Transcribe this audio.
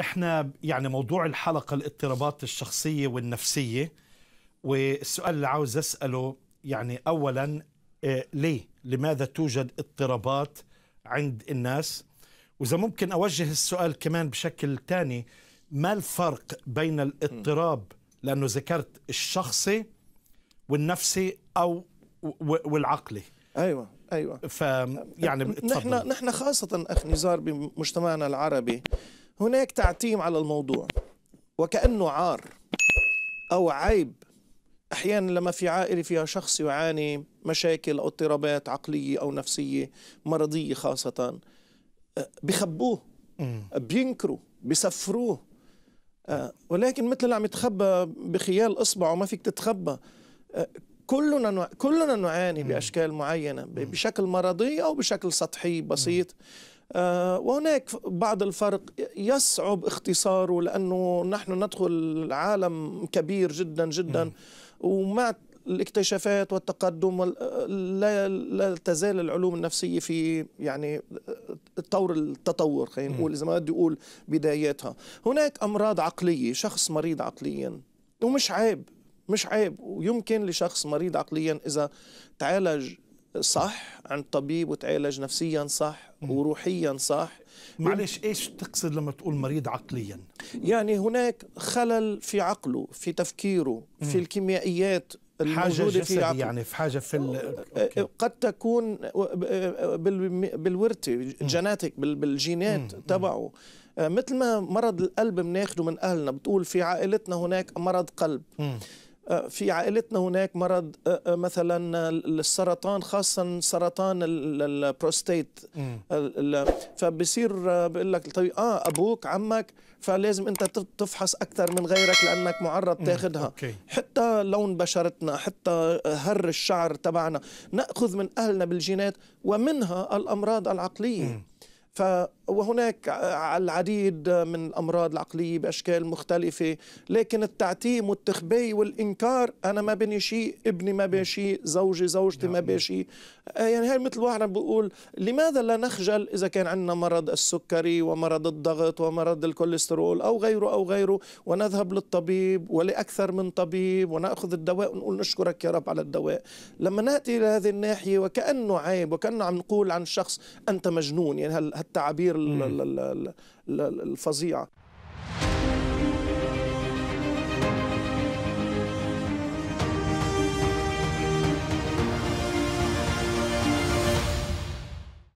احنا يعني موضوع الحلقه الاضطرابات الشخصيه والنفسيه والسؤال اللي عاوز اساله يعني اولا آه، ليه؟ لماذا توجد اضطرابات عند الناس؟ واذا ممكن اوجه السؤال كمان بشكل ثاني ما الفرق بين الاضطراب لانه ذكرت الشخصي والنفسي او والعقلي ايوه ايوه ف يعني نحن نحن خاصه اخ نزار بمجتمعنا العربي هناك تعتيم على الموضوع وكأنه عار أو عيب أحيانا لما في عائلة فيها شخص يعاني مشاكل أو اضطرابات عقلية أو نفسية مرضية خاصة آه، بخبوه بينكروا بسفروه آه، ولكن مثل اللي عم يتخبى بخيال اصبعه ما فيك تتخبى آه، كلنا كلنا نعاني باشكال معينه بشكل مرضي او بشكل سطحي بسيط آه، وهناك بعض الفرق يصعب اختصاره لأنه نحن ندخل عالم كبير جدا جدا ومع الاكتشافات والتقدم لا لا تزال العلوم النفسيه في يعني طور التطور خلينا نقول اذا ما بدي اقول بداياتها هناك امراض عقليه شخص مريض عقليا ومش عيب مش عيب ويمكن لشخص مريض عقليا اذا تعالج صح عند طبيب وتعالج نفسيا صح وروحيا صح معلش ايش تقصد لما تقول مريض عقليا يعني هناك خلل في عقله في تفكيره في الكيميائيات حاجة في عقل. يعني في حاجة في أه، أه، قد تكون أه، بالورثة جيناتك بالجينات تبعه مثل ما مرض القلب بناخده من أهلنا بتقول في عائلتنا هناك مرض قلب مم. آه، في عائلتنا هناك مرض آه، آه، مثلا السرطان خاصه سرطان البروستيت فبصير بقول لك الطبيب اه ابوك عمك فلازم انت تفحص اكثر من غيرك لانك معرض تاخذها حتى لون بشرتنا حتى هر الشعر تبعنا ناخذ من اهلنا بالجينات ومنها الامراض العقليه ف وهناك العديد من الأمراض العقلية بأشكال مختلفة لكن التعتيم والتخبي والإنكار أنا ما بني شيء ابني ما بني شيء زوجي زوجتي ما نعم. بني شيء آه، يعني هاي مثل واحد بقول لماذا لا نخجل إذا كان عندنا مرض السكري ومرض الضغط ومرض الكوليسترول أو غيره أو غيره ونذهب للطبيب ولأكثر من طبيب ونأخذ الدواء ونقول نشكرك يا رب على الدواء لما نأتي إلى هذه الناحية وكأنه عيب وكأنه عم نقول عن شخص أنت مجنون يعني هالتعبير الفظيعه